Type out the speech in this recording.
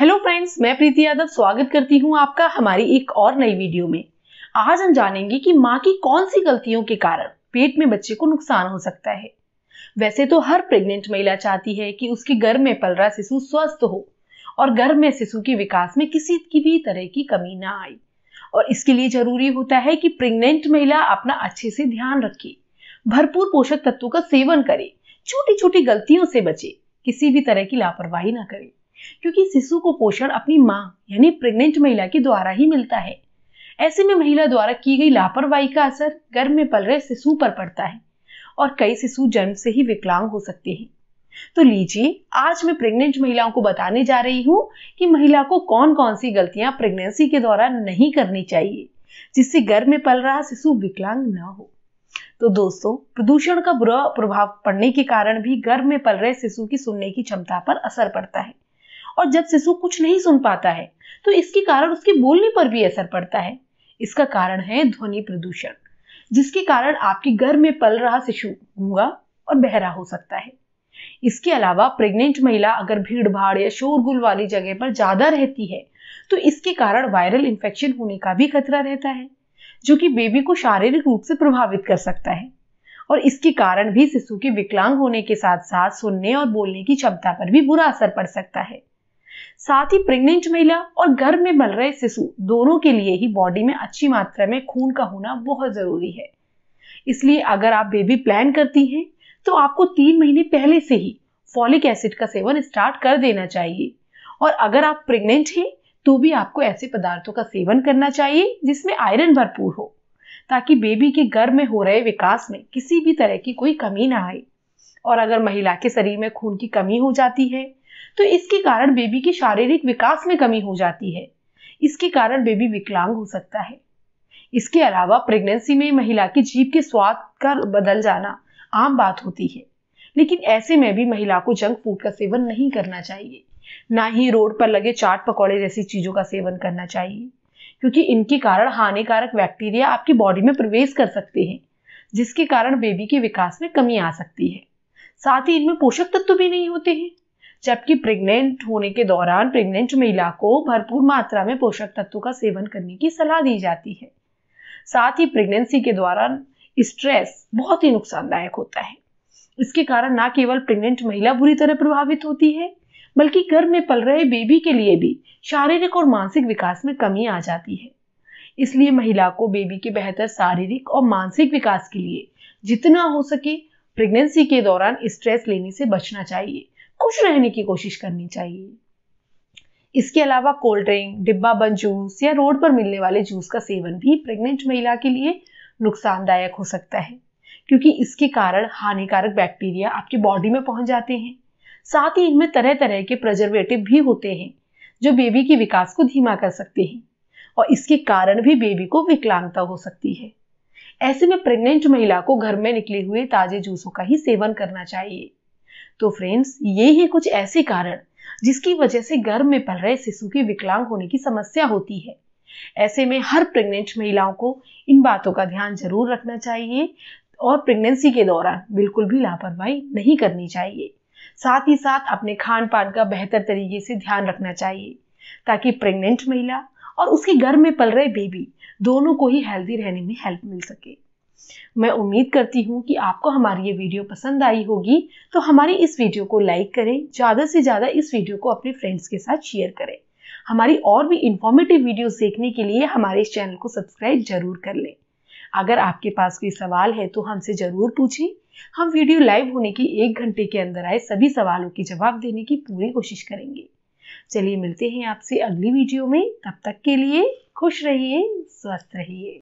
hello friends मैं प्रीति यादव स्वागत करती हूँ आपका हमारी एक और नई वीडियो में आज हम जानेंगे कि माँ की कौन सी गलतियों के कारण पेट में बच्चे को नुकसान हो सकता है वैसे तो हर प्रेग्नेंट महिला चाहती है कि उसके गर्भ में पल रहा शिशु स्वस्थ हो और गर्भ में शिशु के विकास में किसी की भी तरह की कमी ना आए और इसके लिए जरूरी होता है कि प्रेग्नेंट महिला अपना अच्छे से ध्यान रखे भरपूर पोषक तत्वों का सेवन करे छोटी छोटी गलतियों से बचे किसी भी तरह की लापरवाही ना करे क्योंकि शिशु को पोषण अपनी माँ यानी प्रेग्नेंट महिला के द्वारा ही मिलता है ऐसे में महिला द्वारा की गई लापरवाही का असर गर्भ में पल रहे शिशु पर पड़ता है और कई शिशु जन्म से ही विकलांग हो सकते हैं तो लीजिए आज मैं प्रेग्नेंट महिलाओं को बताने जा रही हूँ कि महिला को कौन कौन सी गलतियां प्रेगनेंसी के दौरान नहीं करनी चाहिए जिससे गर्भ में पल रहा शिशु विकलांग न हो तो दोस्तों प्रदूषण का बुरा प्रभाव पड़ने के कारण भी गर्भ में पल रहे शिशु की सुनने की क्षमता पर असर पड़ता है और जब शिशु कुछ नहीं सुन पाता है तो इसके कारण उसके बोलने पर भी असर पड़ता है इसका कारण है ध्वनि प्रदूषण जिसके कारण आपके घर में पल रहा शिशु गूंगा और बहरा हो सकता है इसके अलावा प्रेग्नेंट महिला अगर भीड़ भाड़ या शोरगुल वाली जगह पर ज्यादा रहती है तो इसके कारण वायरल इंफेक्शन होने का भी खतरा रहता है जो कि बेबी को शारीरिक रूप से प्रभावित कर सकता है और इसके कारण भी शिशु के विकलांग होने के साथ साथ सुनने और बोलने की क्षमता पर भी बुरा असर पड़ सकता है साथ ही प्रेग्नेंट महिला और गर्भ में बल रहे शिशु दोनों के लिए ही बॉडी में अच्छी मात्रा में खून का होना बहुत जरूरी है इसलिए अगर आप बेबी प्लान करती हैं तो आपको तीन महीने पहले से ही फॉलिक एसिड का सेवन स्टार्ट कर देना चाहिए और अगर आप प्रेग्नेंट हैं तो भी आपको ऐसे पदार्थों का सेवन करना चाहिए जिसमें आयरन भरपूर हो ताकि बेबी के गर्भ में हो रहे विकास में किसी भी तरह की कोई कमी ना आए और अगर महिला के शरीर में खून की कमी हो जाती है तो इसके कारण बेबी के शारीरिक विकास में कमी हो जाती है इसके कारण बेबी विकलांग हो सकता है इसके अलावा प्रेगनेंसी में महिला की जीभ के स्वाद का बदल जाना आम बात होती है लेकिन ऐसे में भी महिला को जंक फूड का सेवन नहीं करना चाहिए ना ही रोड पर लगे चाट पकौड़े जैसी चीजों का सेवन करना चाहिए क्योंकि इनके कारण हानिकारक बैक्टीरिया आपकी बॉडी में प्रवेश कर सकते हैं जिसके कारण बेबी के विकास में कमी आ सकती है साथ ही इनमें पोषक तत्व भी नहीं होते हैं जबकि प्रेग्नेंट होने के दौरान प्रेग्नेंट महिला को भरपूर मात्रा में पोषक तत्व का सेवन करने की सलाह दी जाती है साथ ही प्रेगनेंसी के दौरान स्ट्रेस बहुत ही नुकसानदायक होता है इसके कारण ना केवल प्रेग्नेंट महिला बुरी तरह प्रभावित होती है बल्कि घर में पल रहे बेबी के लिए भी शारीरिक और मानसिक विकास में कमी आ जाती है इसलिए महिला को बेबी के बेहतर शारीरिक और मानसिक विकास के लिए जितना हो सके प्रेगनेंसी के दौरान स्ट्रेस लेने से बचना चाहिए खुश रहने की कोशिश करनी चाहिए इसके अलावा कोल्ड ड्रिंक डिब्बा बंद जूस या रोड पर मिलने वाले जूस का सेवन भी प्रेग्नेंट महिला के लिए नुकसानदायक हो सकता है क्योंकि इसके कारण हानिकारक बैक्टीरिया आपकी बॉडी में पहुंच जाते हैं साथ ही इनमें तरह तरह के प्रजर्वेटिव भी होते हैं जो बेबी के विकास को धीमा कर सकते हैं और इसके कारण भी बेबी को विकलांगता हो सकती है ऐसे में प्रेग्नेंट महिला को घर में निकले हुए ताजे जूसों का ही सेवन करना चाहिए तो फ्रेंड्स ये ही कुछ ऐसे कारण जिसकी वजह से गर्भ में पल रहे शिशु की विकलांग होने की समस्या होती है ऐसे में हर प्रेग्नेंट महिलाओं को इन बातों का ध्यान जरूर रखना चाहिए और प्रेगनेंसी के दौरान बिल्कुल भी लापरवाही नहीं करनी चाहिए साथ ही साथ अपने खान पान का बेहतर तरीके से ध्यान रखना चाहिए ताकि प्रेग्नेंट महिला और उसके घर में पल रहे बेबी दोनों को ही हेल्दी रहने में हेल्प मिल सके मैं उम्मीद करती हूँ कि आपको हमारी ये वीडियो पसंद आई होगी तो हमारी इस वीडियो को लाइक करें ज़्यादा से ज़्यादा इस वीडियो को अपने फ्रेंड्स के साथ शेयर करें हमारी और भी इंफॉर्मेटिव वीडियोस देखने के लिए हमारे इस चैनल को सब्सक्राइब जरूर कर लें अगर आपके पास कोई सवाल है तो हमसे ज़रूर पूछें हम वीडियो लाइव होने के एक घंटे के अंदर आए सभी सवालों के जवाब देने की पूरी कोशिश करेंगे चलिए मिलते हैं आपसे अगली वीडियो में तब तक के लिए खुश रहिए स्वस्थ रहिए